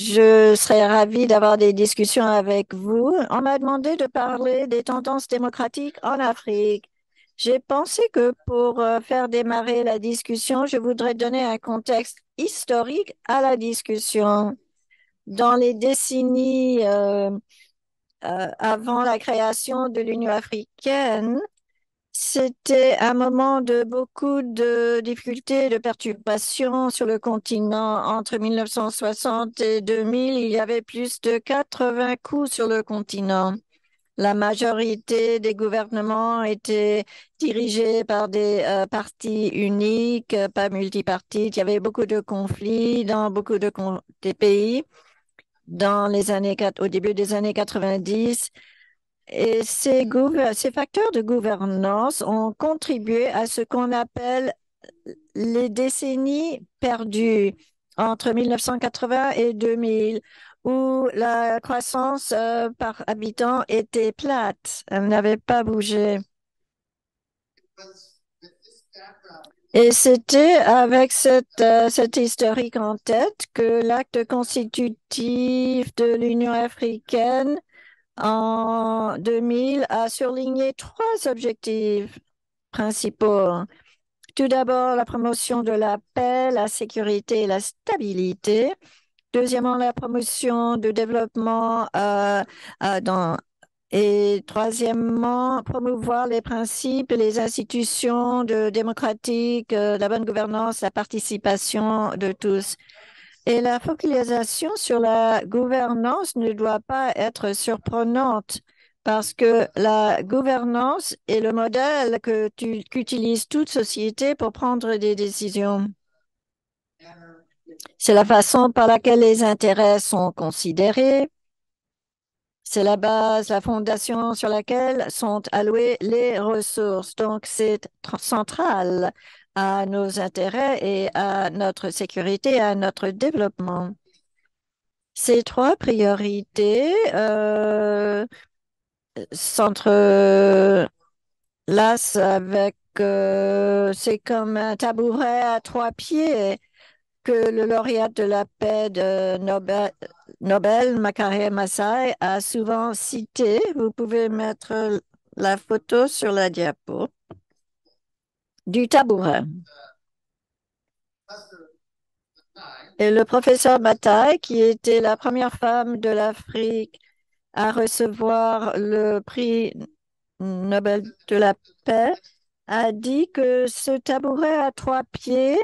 Je serais ravie d'avoir des discussions avec vous. On m'a demandé de parler des tendances démocratiques en Afrique. J'ai pensé que pour euh, faire démarrer la discussion, je voudrais donner un contexte historique à la discussion. Dans les décennies euh, euh, avant la création de l'Union africaine, c'était un moment de beaucoup de difficultés, de perturbations sur le continent. Entre 1960 et 2000, il y avait plus de 80 coups sur le continent. La majorité des gouvernements étaient dirigés par des euh, partis uniques, euh, pas multipartites. Il y avait beaucoup de conflits dans beaucoup de pays. Dans les années, au début des années 90, et ces, facteurs de gouvernance ont contribué à ce qu'on appelle les décennies perdues entre 1980 et 2000, où la croissance euh, par habitant était plate, elle n'avait pas bougé. Et c'était avec cette, euh, cette historique en tête que l'acte constitutif de l'Union africaine en 2000 a surligné trois objectifs principaux. Tout d'abord, la promotion de la paix, la sécurité et la stabilité. Deuxièmement, la promotion du développement euh, euh, et troisièmement, promouvoir les principes et les institutions de démocratiques, euh, la bonne gouvernance, la participation de tous. Et la focalisation sur la gouvernance ne doit pas être surprenante parce que la gouvernance est le modèle que tu, qu'utilise toute société pour prendre des décisions. C'est la façon par laquelle les intérêts sont considérés. C'est la base, la fondation sur laquelle sont allouées les ressources. Donc, c'est central à nos intérêts et à notre sécurité et à notre développement. Ces trois priorités euh, s'entrelacent avec, euh, c'est comme un tabouret à trois pieds que le lauréat de la paix de Nobel, makaré Makare Masai, a souvent cité. Vous pouvez mettre la photo sur la diapo du tabouret. Et le professeur Matai, qui était la première femme de l'Afrique à recevoir le prix Nobel de la paix, a dit que ce tabouret à trois pieds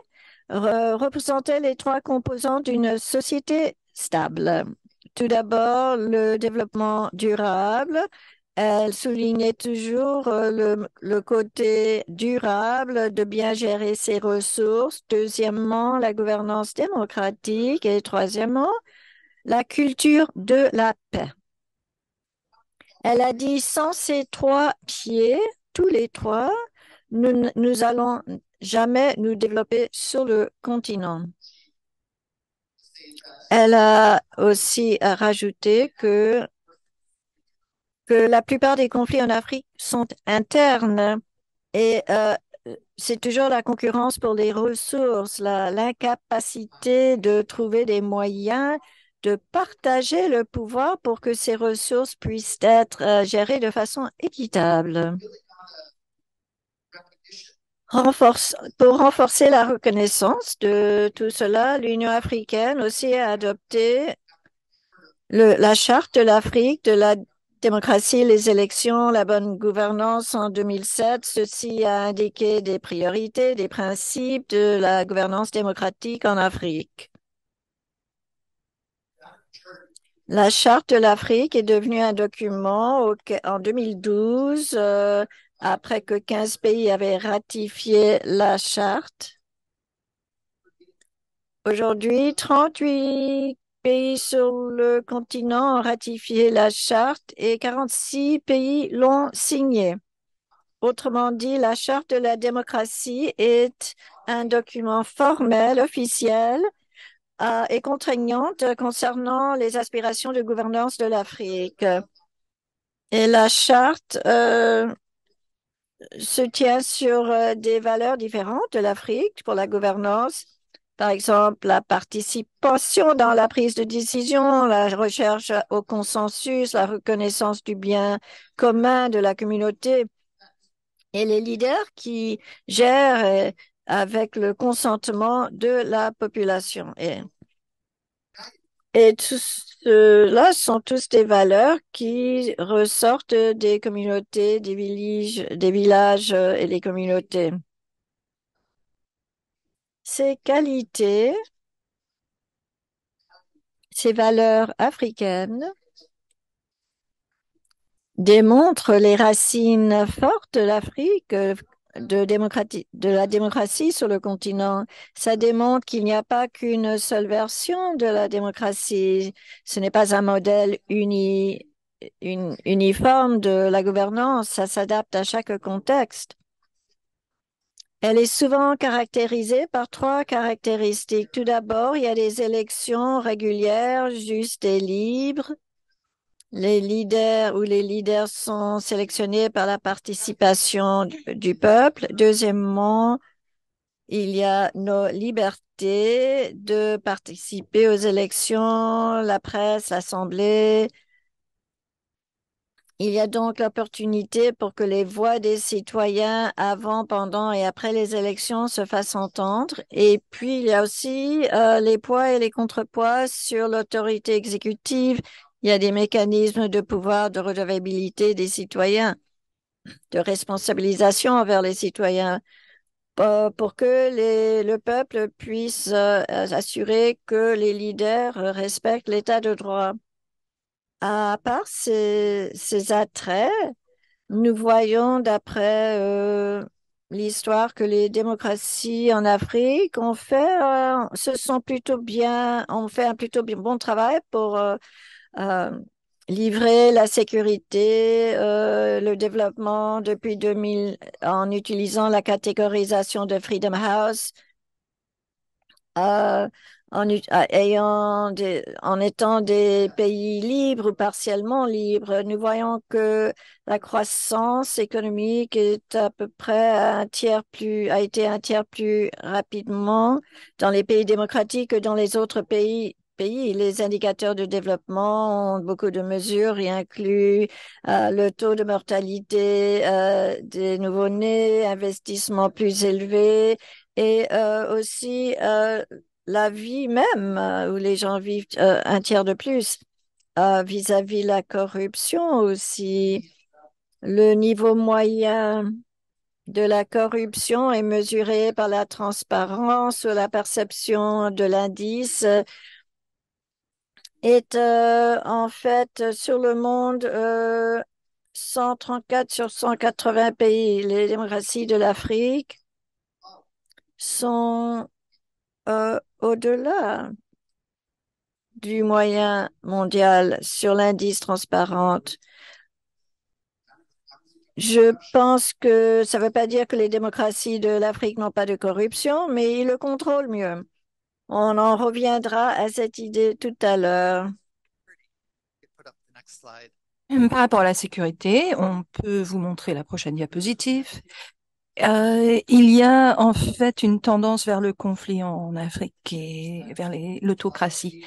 représentait les trois composants d'une société stable. Tout d'abord, le développement durable, elle soulignait toujours euh, le, côté durable de bien gérer ses ressources, deuxièmement, la gouvernance démocratique et troisièmement, la culture de la paix. Elle a dit sans ces trois pieds, tous les trois, nous, nous allons jamais nous développer sur le continent. Elle a aussi rajouté que que la plupart des conflits en Afrique sont internes et euh, c'est toujours la concurrence pour les ressources, l'incapacité de trouver des moyens de partager le pouvoir pour que ces ressources puissent être euh, gérées de façon équitable. Renforce, pour renforcer la reconnaissance de tout cela, l'Union africaine aussi a adopté le, la charte de l'Afrique de la démocratie, les élections, la bonne gouvernance en 2007. Ceci a indiqué des priorités, des principes de la gouvernance démocratique en Afrique. La charte de l'Afrique est devenue un document en 2012 euh, après que 15 pays avaient ratifié la charte. Aujourd'hui, 38 pays sur le continent ont ratifié la charte et 46 pays l'ont signée. Autrement dit, la charte de la démocratie est un document formel, officiel euh, et contraignant concernant les aspirations de gouvernance de l'Afrique. Et la charte euh, se tient sur euh, des valeurs différentes de l'Afrique pour la gouvernance par exemple, la participation dans la prise de décision, la recherche au consensus, la reconnaissance du bien commun de la communauté. Et les leaders qui gèrent euh, avec le consentement de la population. Et, et tout cela sont tous des valeurs qui ressortent des communautés, des villages, des villages euh, et des communautés. Ces qualités, ces valeurs africaines démontrent les racines fortes de l'Afrique, de, de la démocratie sur le continent. Ça démontre qu'il n'y a pas qu'une seule version de la démocratie. Ce n'est pas un modèle uni, uniforme de la gouvernance. Ça s'adapte à chaque contexte. Elle est souvent caractérisée par trois caractéristiques. Tout d'abord, il y a des élections régulières, justes et libres. Les leaders ou les leaders sont sélectionnés par la participation du peuple. Deuxièmement, il y a nos libertés de participer aux élections, la presse, l'Assemblée, il y a donc l'opportunité pour que les voix des citoyens avant, pendant et après les élections se fassent entendre. Et puis, il y a aussi euh, les poids et les contrepoids sur l'autorité exécutive. Il y a des mécanismes de pouvoir, de redevabilité des citoyens, de responsabilisation envers les citoyens euh, pour que le peuple puisse euh, assurer que les leaders respectent l'état de droit. À part ces, attraits, nous voyons d'après euh, l'histoire que les démocraties en Afrique ont fait, euh, se sont plutôt bien, ont fait un plutôt bien, bon travail pour euh, livrer la sécurité, le développement depuis 2000 en utilisant la catégorisation de Freedom House, en, euh, ayant en étant des pays libres ou partiellement libres, nous voyons que la croissance économique est à peu près un tiers plus, a été un tiers plus rapidement dans les pays démocratiques que dans les autres pays. Pays. Les indicateurs de développement ont beaucoup de mesures et incluent euh, le taux de mortalité euh, des nouveau-nés, investissement plus élevé et aussi la vie même, euh, où les gens vivent euh, un tiers de plus, euh, vis-à-vis la corruption aussi. Le niveau moyen de la corruption est mesuré par la transparence, ou la perception de l'indice est en fait sur le monde 134 sur 180 pays. Les démocraties de l'Afrique sont au-delà du moyen mondial sur l'indice transparente. Je pense que ça ne veut pas dire que les démocraties de l'Afrique n'ont pas de corruption, mais ils le contrôlent mieux. On en reviendra à cette idée tout à l'heure. Par rapport à la sécurité, on peut vous montrer la prochaine diapositive. Euh, il y a en fait une tendance vers le conflit en Afrique et vers l'autocratie.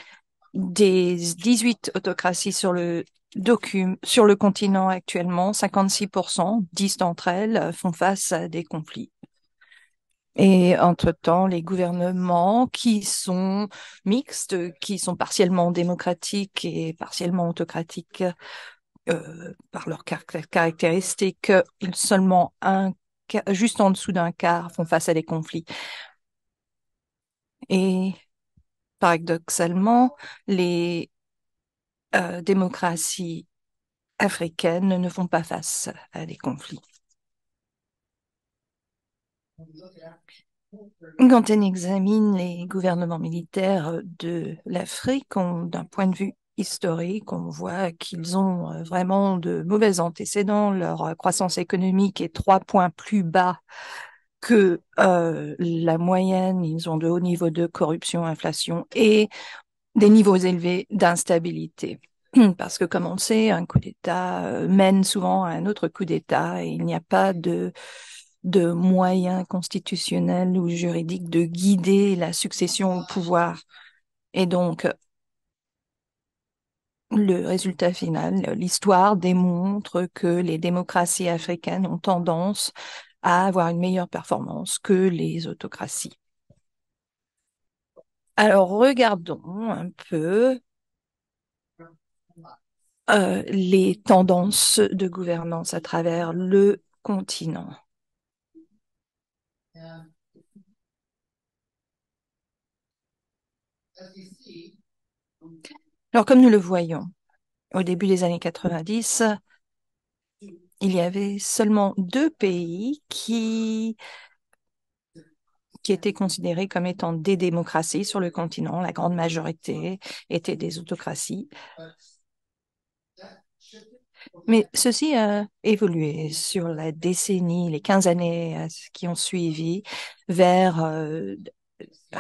Des 18 autocraties sur le document, sur le continent actuellement, 56%, 10 d'entre elles euh, font face à des conflits. Et entre-temps, les gouvernements qui sont mixtes, qui sont partiellement démocratiques et partiellement autocratiques, euh, par leurs caractéristiques, seulement un juste en dessous d'un quart font face à des conflits. Et paradoxalement, les euh, démocraties africaines ne font pas face à des conflits. Quand on examine les gouvernements militaires de l'Afrique, d'un point de vue historique, on voit qu'ils ont euh, vraiment de mauvais antécédents. Leur euh, croissance économique est trois points plus bas que euh, la moyenne. Ils ont de hauts niveaux de corruption, inflation et des niveaux élevés d'instabilité. Parce que, comme on sait, un coup d'État mène souvent à un autre coup d'État et il n'y a pas de de moyens constitutionnels ou juridiques de guider la succession au pouvoir. Et donc, le résultat final, l'histoire démontre que les démocraties africaines ont tendance à avoir une meilleure performance que les autocraties. Alors regardons un peu euh, les tendances de gouvernance à travers le continent. Alors comme nous le voyons, au début des années 90, il y avait seulement deux pays qui, qui étaient considérés comme étant des démocraties sur le continent. La grande majorité étaient des autocraties. Mais ceci a évolué sur la décennie, les 15 années euh, qui ont suivi, vers euh, euh,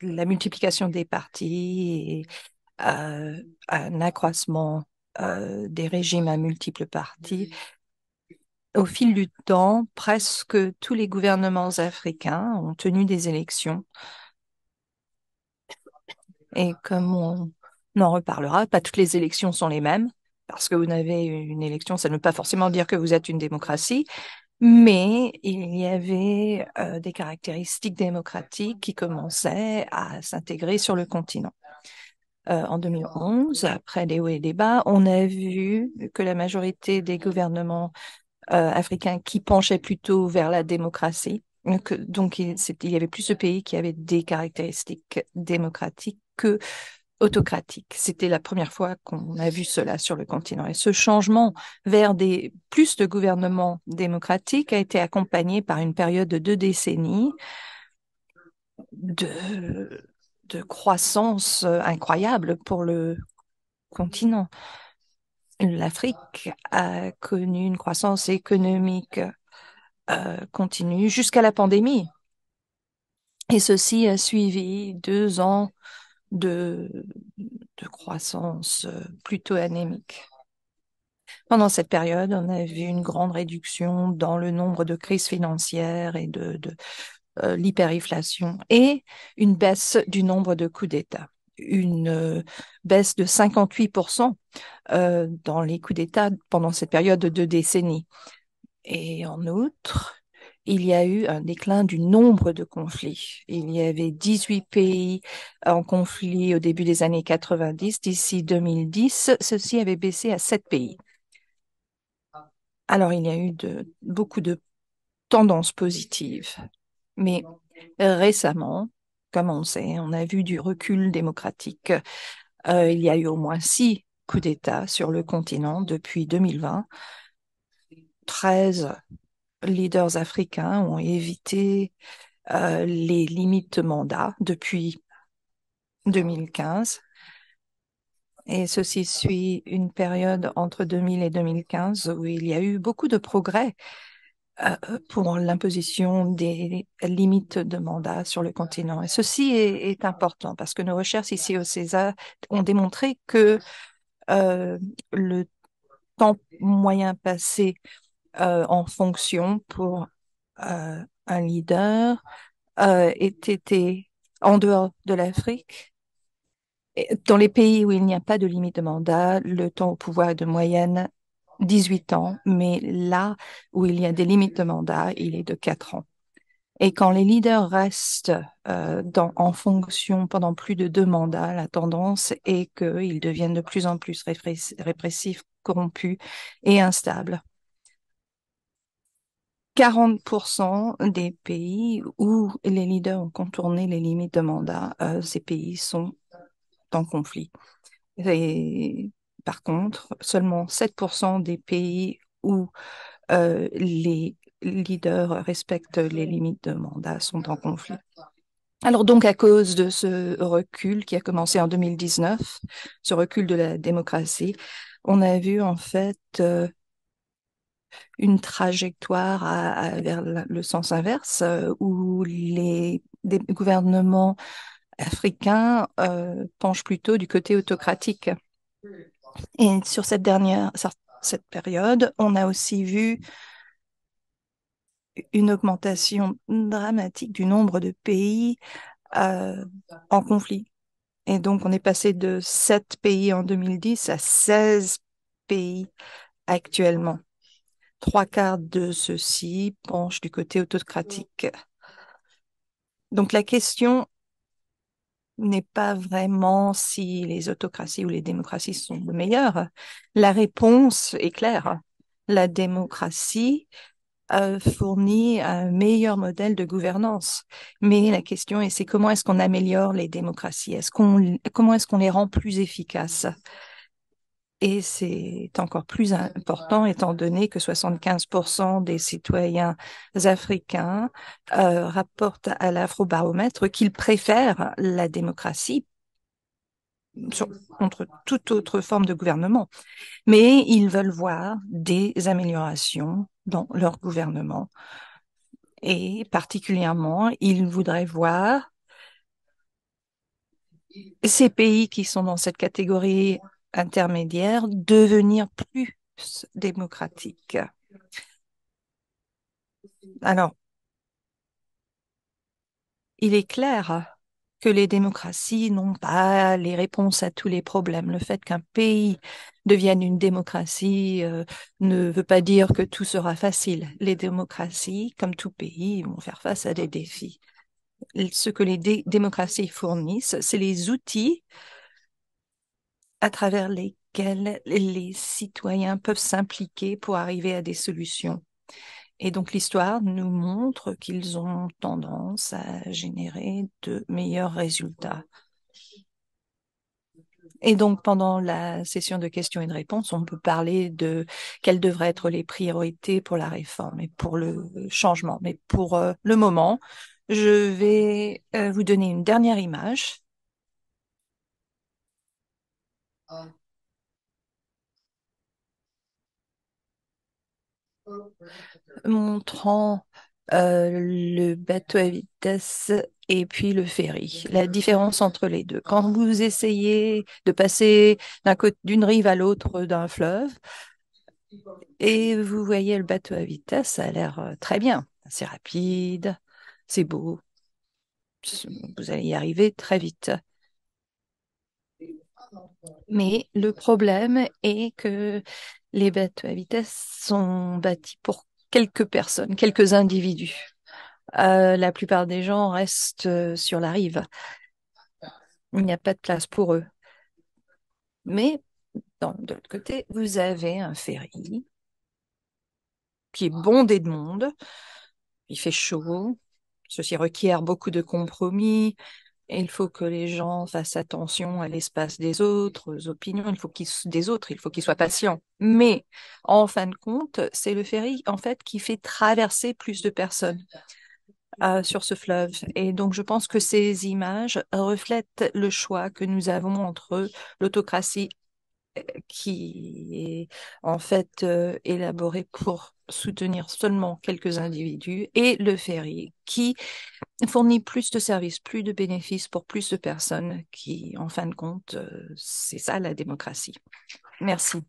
la multiplication des partis et un accroissement euh, des régimes à multiples partis. Au fil du temps, presque tous les gouvernements africains ont tenu des élections. Et comme on en reparlera, pas toutes les élections sont les mêmes. Parce que vous avez une élection, ça ne veut pas forcément dire que vous êtes une démocratie. Mais il y avait euh, des caractéristiques démocratiques qui commençaient à s'intégrer sur le continent en 2011, après les hauts et les bas. On a vu que la majorité des gouvernements euh, africains qui penchaient plutôt vers la démocratie, donc, il, il, y avait plus de pays qui avaient des caractéristiques démocratiques que autocratiques. C'était la première fois qu'on a vu cela sur le continent. Et ce changement vers des, plus de gouvernements démocratiques a été accompagné par une période de deux décennies de croissance euh, incroyable pour le continent. L'Afrique a connu une croissance économique euh, continue jusqu'à la pandémie. Et ceci a suivi deux ans de, de croissance euh, plutôt anémique. Pendant cette période, on a vu une grande réduction dans le nombre de crises financières et de, euh, l'hyperinflation et une baisse du nombre de coups d'État. Une euh, baisse de 58% euh, dans les coups d'État pendant cette période de deux décennies. Et en outre, il y a eu un déclin du nombre de conflits. Il y avait 18 pays en conflit au début des années 90. D'ici 2010, ceci avait baissé à 7 pays. Alors, il y a eu beaucoup de tendances positives. Mais récemment, comme on sait, on a vu du recul démocratique. Euh, il y a eu au moins six coups d'État sur le continent depuis 2020. 13 leaders africains ont évité euh, les limites de mandat depuis 2015. Et ceci suit une période entre 2000 et 2015 où il y a eu beaucoup de progrès euh, euh, pour l'imposition des limites de mandat sur le continent. Et ceci est, important parce que nos recherches ici au César ont démontré que euh, le temps moyen passé en fonction pour un leader était en dehors de l'Afrique. Dans les pays où il n'y a pas de limite de mandat, le temps au pouvoir est de moyenne 18 ans, mais là où il y a des limites de mandat, il est de 4 ans. Et quand les leaders restent euh, en fonction pendant plus de deux mandats, la tendance est qu'ils deviennent de plus en plus répressifs, corrompus et instables. 40% des pays où les leaders ont contourné les limites de mandat, euh, ces pays sont en conflit. Et par contre, seulement 7% des pays où euh, les leaders respectent les limites de mandat sont en conflit. Alors donc à cause de ce recul qui a commencé en 2019, ce recul de la démocratie, on a vu en fait euh, une trajectoire vers le sens inverse euh, où les gouvernements africains penchent plutôt du côté autocratique. Et sur cette dernière cette période, on a aussi vu une augmentation dramatique du nombre de pays euh, en conflit. Et donc, on est passé de 7 pays en 2010 à 16 pays actuellement. Trois quarts de ceux-ci penchent du côté autocratique. Donc, la question n'est pas vraiment si les autocraties ou les démocraties sont meilleures. La réponse est claire. La démocratie euh, fournit un meilleur modèle de gouvernance. Mais la question est, c'est comment est-ce qu'on améliore les démocraties Est-ce qu'on, comment est-ce qu'on les rend plus efficaces et c'est encore plus important étant donné que 75% des citoyens africains euh, rapportent à l'afrobaromètre qu'ils préfèrent la démocratie contre toute autre forme de gouvernement. Mais ils veulent voir des améliorations dans leur gouvernement. Et particulièrement, ils voudraient voir ces pays qui sont dans cette catégorie intermédiaires devenir plus démocratiques. Alors, il est clair que les démocraties n'ont pas les réponses à tous les problèmes. Le fait qu'un pays devienne une démocratie euh, ne veut pas dire que tout sera facile. Les démocraties, comme tout pays, vont faire face à des défis. Ce que les démocraties fournissent, c'est les outils à travers lesquels les citoyens peuvent s'impliquer pour arriver à des solutions. Et donc l'histoire nous montre qu'ils ont tendance à générer de meilleurs résultats. Et donc, pendant la session de questions et de réponses, on peut parler de quelles devraient être les priorités pour la réforme et pour le changement. Mais pour euh, le moment, je vais euh, vous donner une dernière image montrant euh, le bateau à vitesse et puis le ferry, la différence entre les deux. Quand vous essayez de passer d'une rive à l'autre d'un fleuve, et vous voyez le bateau à vitesse, ça a l'air euh, très bien, c'est rapide, c'est beau, vous allez y arriver très vite. Mais le problème est que les bateaux à vitesse sont bâtis pour quelques personnes, quelques individus. Euh, la plupart des gens restent euh, sur la rive. Il n'y a pas de place pour eux. Mais de l'autre côté, vous avez un ferry qui est bondé de monde. Il fait chaud. Ceci requiert beaucoup de compromis, il faut que les gens fassent attention à l'espace des autres, aux opinions, il faut qu'ils des autres, il faut qu'ils soient patients. Mais en fin de compte, c'est le ferry en fait qui fait traverser plus de personnes euh, sur ce fleuve. Et donc je pense que ces images reflètent le choix que nous avons entre l'autocratie euh, qui est en fait euh, élaborée pour soutenir seulement quelques individus et le ferry qui fournit plus de services, plus de bénéfices pour plus de personnes qui, en fin de compte, euh, c'est ça la démocratie. Merci.